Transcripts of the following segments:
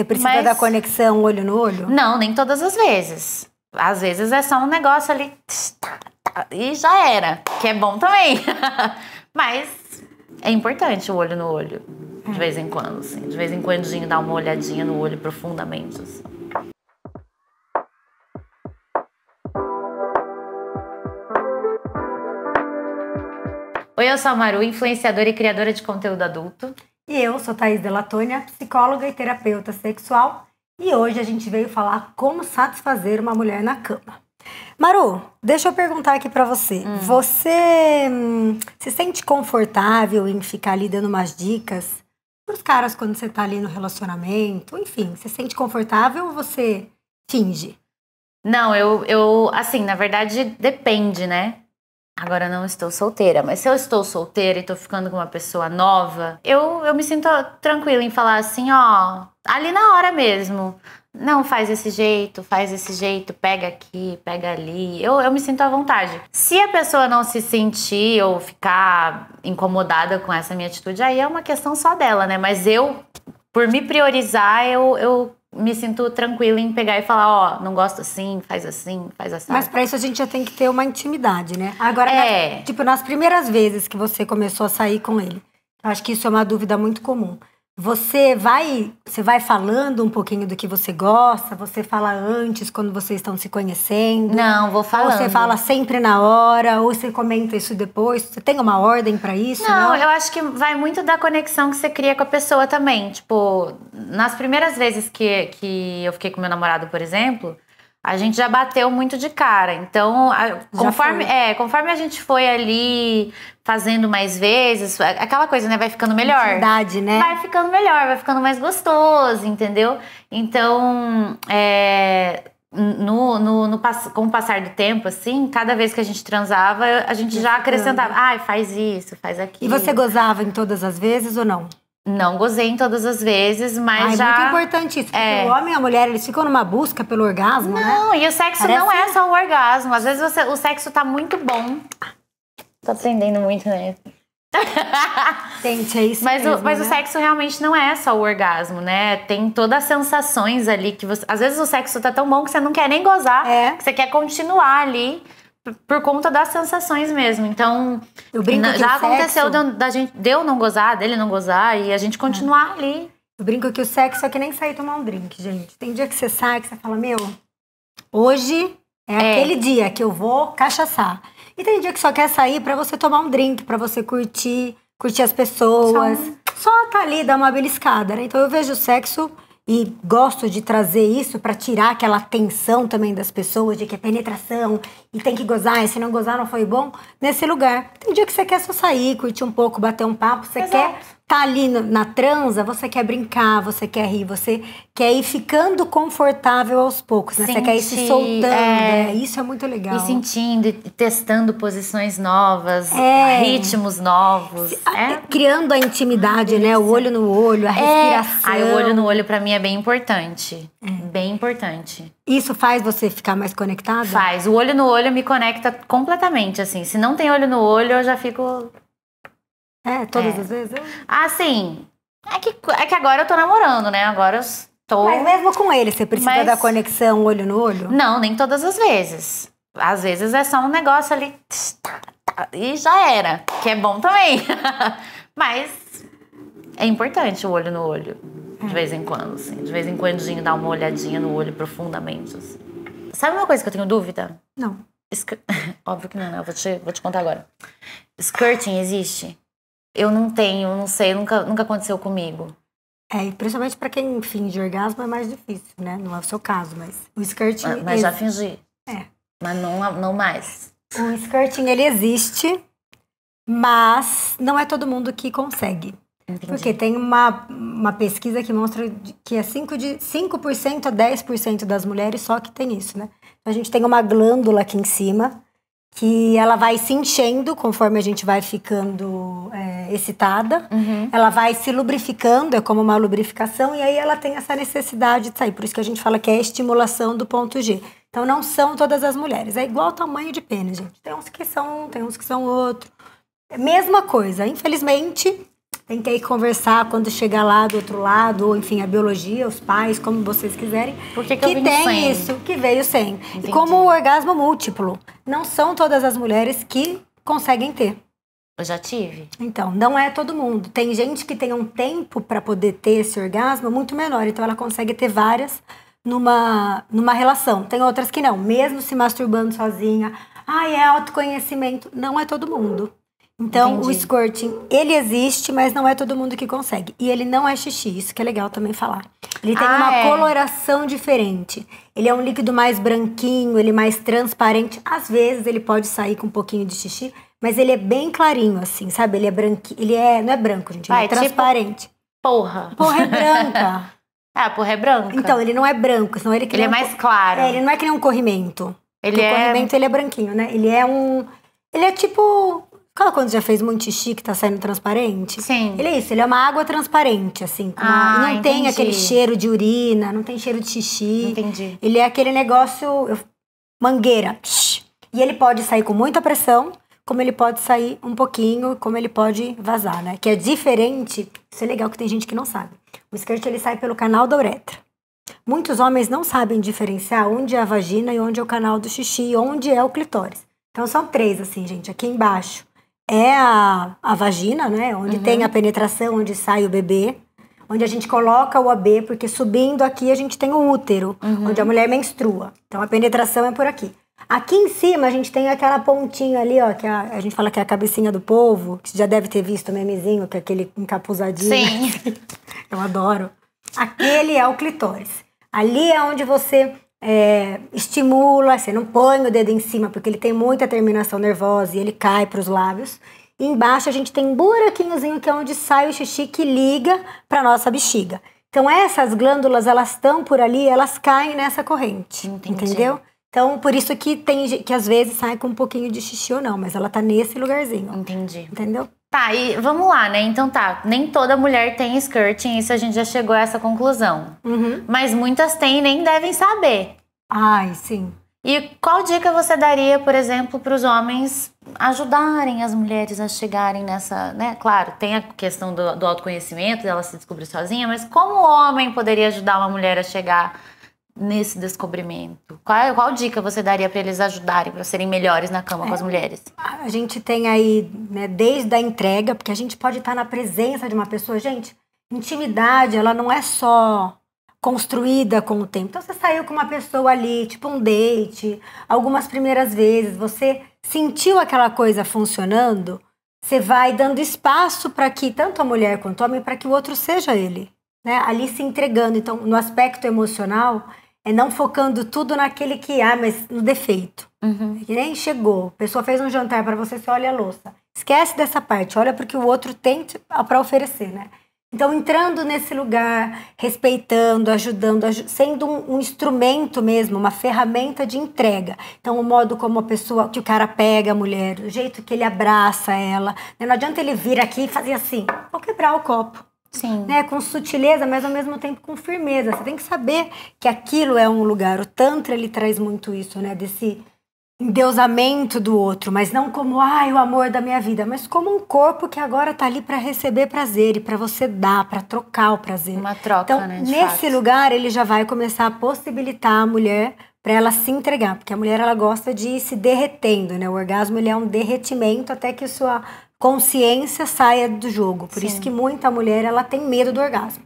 Você precisa Mas... da conexão olho no olho? Não, nem todas as vezes. Às vezes é só um negócio ali e já era, que é bom também. Mas é importante o olho no olho, de vez em quando, assim. De vez em quando, dar uma olhadinha no olho profundamente, assim. Oi, eu sou a Maru, influenciadora e criadora de conteúdo adulto. E eu sou Thaís Delatônia, psicóloga e terapeuta sexual, e hoje a gente veio falar como satisfazer uma mulher na cama. Maru, deixa eu perguntar aqui para você. Hum. Você hum, se sente confortável em ficar ali dando umas dicas pros caras quando você tá ali no relacionamento? Enfim, você se sente confortável ou você finge? Não, eu, eu assim, na verdade depende, né? Agora não estou solteira, mas se eu estou solteira e estou ficando com uma pessoa nova, eu, eu me sinto tranquila em falar assim, ó, ali na hora mesmo. Não, faz esse jeito, faz esse jeito, pega aqui, pega ali. Eu, eu me sinto à vontade. Se a pessoa não se sentir ou ficar incomodada com essa minha atitude, aí é uma questão só dela, né? Mas eu, por me priorizar, eu, eu me sinto tranquila em pegar e falar, ó, oh, não gosto assim, faz assim, faz assim. Mas para isso a gente já tem que ter uma intimidade, né? Agora, é. na, tipo, nas primeiras vezes que você começou a sair com ele, acho que isso é uma dúvida muito comum. Você vai, você vai falando um pouquinho do que você gosta? Você fala antes, quando vocês estão se conhecendo? Não, vou falando. Ou você fala sempre na hora? Ou você comenta isso depois? Você tem uma ordem para isso? Não, não, eu acho que vai muito da conexão que você cria com a pessoa também. Tipo, nas primeiras vezes que, que eu fiquei com meu namorado, por exemplo, a gente já bateu muito de cara. Então, a, conforme, é, conforme a gente foi ali fazendo mais vezes, é, aquela coisa, né? Vai ficando melhor. Verdade, né? Vai ficando melhor, vai ficando mais gostoso, entendeu? Então, é, no, no, no, com o passar do tempo, assim, cada vez que a gente transava, a gente já acrescentava. Ai, ah, faz isso, faz aquilo. E você gozava em todas as vezes ou não? Não gozei em todas as vezes, mas Ai, já... É muito importante isso, porque é. o homem e a mulher, eles ficam numa busca pelo orgasmo, né? Não, né? e o sexo Parece... não é só o orgasmo. Às vezes você, o sexo tá muito bom. Tô aprendendo muito, né? Gente, é isso mas, mesmo, o, mas né? o sexo realmente não é só o orgasmo, né? Tem todas as sensações ali que você... Às vezes o sexo tá tão bom que você não quer nem gozar. É. Que você quer continuar ali por conta das sensações mesmo. Então, já aconteceu sexo... da gente, de eu não gozar, dele não gozar e a gente é. continuar é. ali. Eu brinco que o sexo é que nem sair tomar um drink, gente. Tem dia que você sai que você fala, meu, hoje é, é. aquele dia que eu vou cachaçar. E tem dia que só quer sair para você tomar um drink, para você curtir, curtir as pessoas. Só, só tá ali, dar uma beliscada, né? Então eu vejo o sexo e gosto de trazer isso para tirar aquela tensão também das pessoas de que é penetração e tem que gozar, e se não gozar não foi bom, nesse lugar. Tem dia que você quer só sair, curtir um pouco, bater um papo, você Exato. quer tá ali na transa, você quer brincar, você quer rir, você quer ir ficando confortável aos poucos, né? Sentir, você quer ir se soltando, é, né? Isso é muito legal. E sentindo, e testando posições novas, é, ritmos novos. É. Criando a intimidade, né? O olho no olho, a é. respiração. Aí o olho no olho para mim é bem importante. Bem importante. Isso faz você ficar mais conectada? Faz. O olho no olho me conecta completamente, assim. Se não tem olho no olho, eu já fico é, todas é. as vezes? Ah, Assim, é que, é que agora eu tô namorando, né? Agora eu tô... Mas mesmo com ele, você precisa Mas... da conexão olho no olho? Não, nem todas as vezes. Às vezes é só um negócio ali... E já era, que é bom também. Mas é importante o olho no olho, de é. vez em quando, assim. De vez em quando, dar uma olhadinha no olho profundamente, assim. Sabe uma coisa que eu tenho dúvida? Não. Óbvio que não, né? Eu vou te, vou te contar agora. Skirting existe? eu não tenho, não sei, nunca, nunca aconteceu comigo. É, e principalmente para quem finge orgasmo é mais difícil, né? Não é o seu caso, mas o skirting. Mas, mas já fingi. É. Mas não, não mais. O skirting, ele existe, mas não é todo mundo que consegue. Entendi. Porque tem uma, uma pesquisa que mostra que é 5%, de, 5 a 10% das mulheres só que tem isso, né? A gente tem uma glândula aqui em cima, que ela vai se enchendo conforme a gente vai ficando é, excitada, uhum. ela vai se lubrificando, é como uma lubrificação, e aí ela tem essa necessidade de sair. Por isso que a gente fala que é a estimulação do ponto G. Então não são todas as mulheres, é igual tamanho de pênis, gente. Tem uns que são um, tem uns que são outro. É mesma coisa, infelizmente, Tentei conversar quando chegar lá do outro lado, ou enfim, a biologia, os pais, como vocês quiserem. Porque que, que tem sem? isso, que veio sem. Entendi. E como o orgasmo múltiplo. Não são todas as mulheres que conseguem ter. Eu já tive. Então, não é todo mundo. Tem gente que tem um tempo para poder ter esse orgasmo muito menor, então ela consegue ter várias numa, numa relação. Tem outras que não, mesmo se masturbando sozinha. ai é autoconhecimento. Não é todo mundo. Então, Entendi. o squirting, ele existe, mas não é todo mundo que consegue. E ele não é xixi, isso que é legal também falar. Ele tem ah, uma é. coloração diferente. Ele é um líquido mais branquinho, ele mais transparente. Às vezes ele pode sair com um pouquinho de xixi, mas ele é bem clarinho assim, sabe? Ele é branquinho, ele é, não é branco, gente, Vai, é tipo, transparente. porra. Porra é branca. ah, porra é branca. Então, ele não é branco, senão ele Ele é um mais claro. É, ele não é que nem um corrimento. Ele Porque é... O corrimento ele é branquinho, né? Ele é um ele é tipo Fala quando já fez muito xixi que tá saindo transparente? Sim. Ele é isso, ele é uma água transparente, assim. Uma, ah, não entendi. tem aquele cheiro de urina, não tem cheiro de xixi. Entendi. Ele é aquele negócio. Eu, mangueira. e ele pode sair com muita pressão, como ele pode sair um pouquinho, como ele pode vazar, né? Que é diferente. Isso é legal que tem gente que não sabe. O skirt ele sai pelo canal da uretra. Muitos homens não sabem diferenciar onde é a vagina e onde é o canal do xixi, onde é o clitóris. Então são três assim, gente, aqui embaixo é a, a vagina, né? Onde uhum. tem a penetração, onde sai o bebê. Onde a gente coloca o AB, porque subindo aqui a gente tem o útero, uhum. onde a mulher menstrua. Então a penetração é por aqui. Aqui em cima a gente tem aquela pontinha ali, ó, que é a, a, gente fala que é a cabecinha do povo, que você já deve ter visto o memezinho, que é aquele encapuzadinho. Sim. Eu adoro. Aquele é o clitóris. Ali é onde você é, estimula, você não põe o dedo em cima porque ele tem muita terminação nervosa e ele cai para os lábios. E embaixo a gente tem um buraquinhozinho que é onde sai o xixi que liga para nossa bexiga. Então essas glândulas elas estão por ali, elas caem nessa corrente, Entendi. entendeu? Então, por isso que tem que às vezes sai com um pouquinho de xixi ou não, mas ela tá nesse lugarzinho. Entendi. Entendeu? Tá, e vamos lá, né? Então tá, nem toda mulher tem skirting, isso a gente já chegou a essa conclusão. Uhum. Mas muitas têm e nem devem saber. Ai, sim. E qual dica você daria, por exemplo, para os homens ajudarem as mulheres a chegarem nessa, né? Claro, tem a questão do, do autoconhecimento, dela se descobrir sozinha, mas como o homem poderia ajudar uma mulher a chegar nesse descobrimento? Qual, qual dica você daria para eles ajudarem, para serem melhores na cama é, com as é, mulheres? A gente tem aí, né, desde a entrega, porque a gente pode estar na presença de uma pessoa. Gente, intimidade, ela não é só construída com o tempo. Então você saiu com uma pessoa ali, tipo um date, algumas primeiras vezes, você sentiu aquela coisa funcionando, você vai dando espaço para que tanto a mulher quanto o homem para que o outro seja ele, né? Ali se entregando. Então, no aspecto emocional, é não focando tudo naquele que há, ah, mas no defeito. Uhum. É que nem chegou. A pessoa fez um jantar para você, você olha a louça. Esquece dessa parte, olha porque o outro tem para oferecer, né? Então, entrando nesse lugar, respeitando, ajudando, aj sendo um, um, instrumento mesmo, uma ferramenta de entrega. Então, o modo como a pessoa, que o cara pega a mulher, o jeito que ele abraça ela. Né? Não adianta ele vir aqui e fazer assim, vou quebrar o copo. Sim. Né, com sutileza, mas ao mesmo tempo com firmeza. Você tem que saber que aquilo é um lugar. O Tantra ele traz muito isso, né? Desse endeusamento do outro, mas não como ai, o amor da minha vida, mas como um corpo que agora tá ali para receber prazer e para você dar, para trocar o prazer. Uma troca, então, né? nesse fato. lugar ele já vai começar a possibilitar a mulher para ela se entregar, porque a mulher ela gosta de ir se derretendo, né? O orgasmo ele é um derretimento até que sua consciência saia do jogo. Por Sim. isso que muita mulher ela tem medo do orgasmo.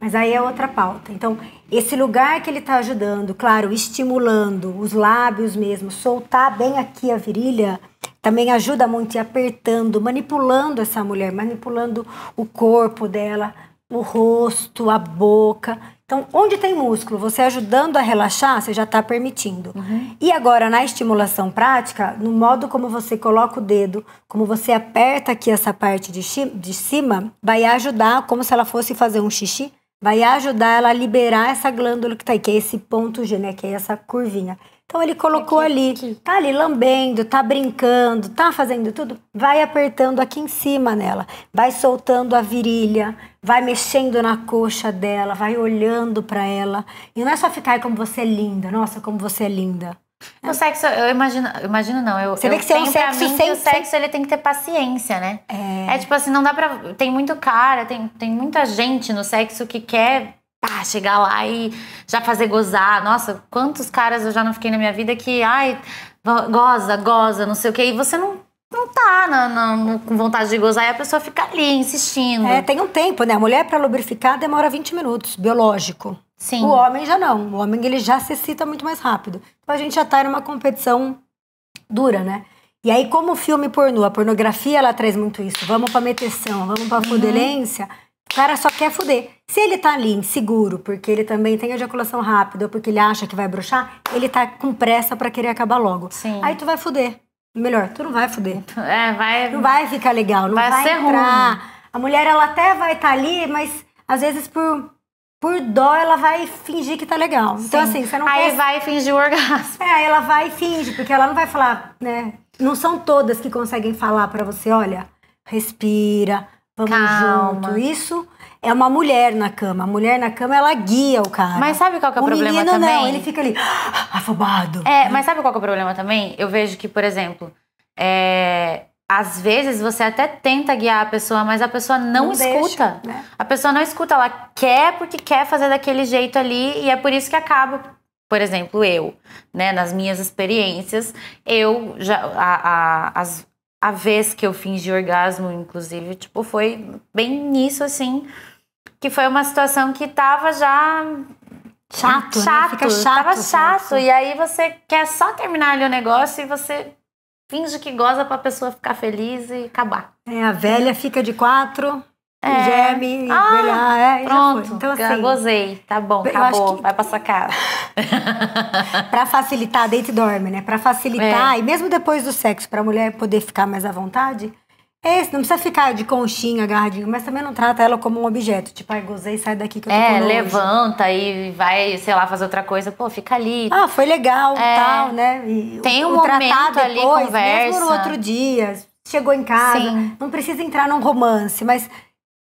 Mas aí é outra pauta. Então, esse lugar que ele está ajudando, claro, estimulando os lábios mesmo, soltar bem aqui a virilha, também ajuda muito e apertando, manipulando essa mulher, manipulando o corpo dela, o rosto, a boca. Então, onde tem músculo, você ajudando a relaxar, você já está permitindo. Uhum. E agora, na estimulação prática, no modo como você coloca o dedo, como você aperta aqui essa parte de, de cima, vai ajudar, como se ela fosse fazer um xixi, vai ajudar ela a liberar essa glândula que está aí, que é esse ponto G, né? Que é essa curvinha. Então ele colocou aqui, ali, aqui. tá ali lambendo, tá brincando, tá fazendo tudo, vai apertando aqui em cima nela, vai soltando a virilha, vai mexendo na coxa dela, vai olhando para ela. E não é só ficar como você é linda, nossa, como você é linda. O sexo, eu imagino, imagino não. Eu, você vê que que é um sexo mim sem, o sexo ele tem que ter paciência, né? É. é tipo assim, não dá pra. Tem muito cara, tem, tem muita gente no sexo que quer pá, chegar lá e já fazer gozar. Nossa, quantos caras eu já não fiquei na minha vida que, ai, goza, goza, não sei o quê. E você não não tá na, na, com vontade de gozar e a pessoa fica ali insistindo. É, tem um tempo, né? A mulher para lubrificar demora 20 minutos, biológico. Sim. O homem já não. O homem ele já se excita muito mais rápido. Então a gente já tá numa competição dura, né? E aí como o filme pornô, a pornografia ela traz muito isso. Vamos pra meteção, vamos pra uhum. O cara só quer fuder. Se ele tá ali inseguro, porque ele também tem ejaculação rápida, ou porque ele acha que vai bruxar, ele tá com pressa para querer acabar logo. Sim. Aí tu vai fuder. Melhor, tu não vai fuder. É, vai. Não vai ficar legal, não vai, vai ser entrar. Ruim. A mulher, ela até vai estar tá ali, mas às vezes por por dó, ela vai fingir que tá legal. Então, Sim. Então, assim, você não Aí vai fingir o orgasmo. É, ela vai e finge, porque ela não vai falar, né? Não são todas que conseguem falar para você, olha, respira, vamos Calma. junto. Isso é uma mulher na cama. A mulher na cama, ela guia o cara. Mas sabe qual que é o, o problema menino, também? não, ele fica ali, afobado. É, mas sabe qual que é o problema também? Eu vejo que, por exemplo, é, às vezes você até tenta guiar a pessoa, mas a pessoa não, não escuta. Deixa, né? A pessoa não escuta, ela quer porque quer fazer daquele jeito ali e é por isso que acaba. Por exemplo, eu, né, nas minhas experiências, eu já a, a, as, a vez que eu fingi orgasmo, inclusive, tipo, foi bem nisso, assim, que foi uma situação que tava já chato, chato, né? chato tava chato. Assim, tipo. E aí você quer só terminar ali o negócio e você finge que goza pra pessoa ficar feliz e acabar. É, a velha fica de quatro, é. Geme, ah, melhor, é, pronto, então, assim, gozei, tá bom, acabou, que... vai pra sua casa. pra facilitar, deita e dorme, né? Pra facilitar, é. e mesmo depois do sexo, pra mulher poder ficar mais à vontade, é esse, não precisa ficar de conchinha, agarradinho, mas também não trata ela como um objeto, tipo, ai, gozei, sai daqui que eu tô É, levanta e vai, sei lá, fazer outra coisa, pô, fica ali. Ah, foi legal, é. tal, né? E Tem um o momento depois, ali, conversa. Mesmo no outro dia, chegou em casa, Sim. não precisa entrar num romance, mas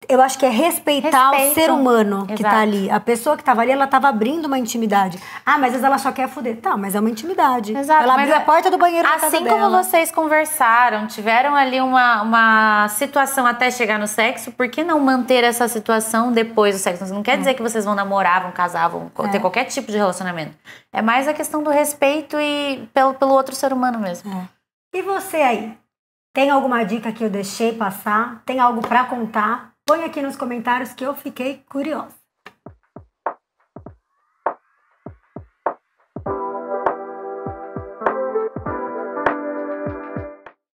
eu acho que é respeitar Respeito. o ser humano que tá ali. A pessoa que tava ali, ela tava abrindo uma intimidade. Ah, mas às vezes ela só quer foder. Tá, mas é uma intimidade. Exato. Ela abriu é a porta do banheiro Assim como dela. vocês conversaram, tiveram ali uma, uma situação até chegar no sexo, por que não manter essa situação depois do sexo? Não quer é. dizer que vocês vão namorar, vão casar, vão é. ter qualquer tipo de relacionamento. É mais a questão do respeito e pelo, pelo outro ser humano mesmo. É. E você aí? Tem alguma dica que eu deixei passar? Tem algo para contar? Põe aqui nos comentários que eu fiquei curiosa.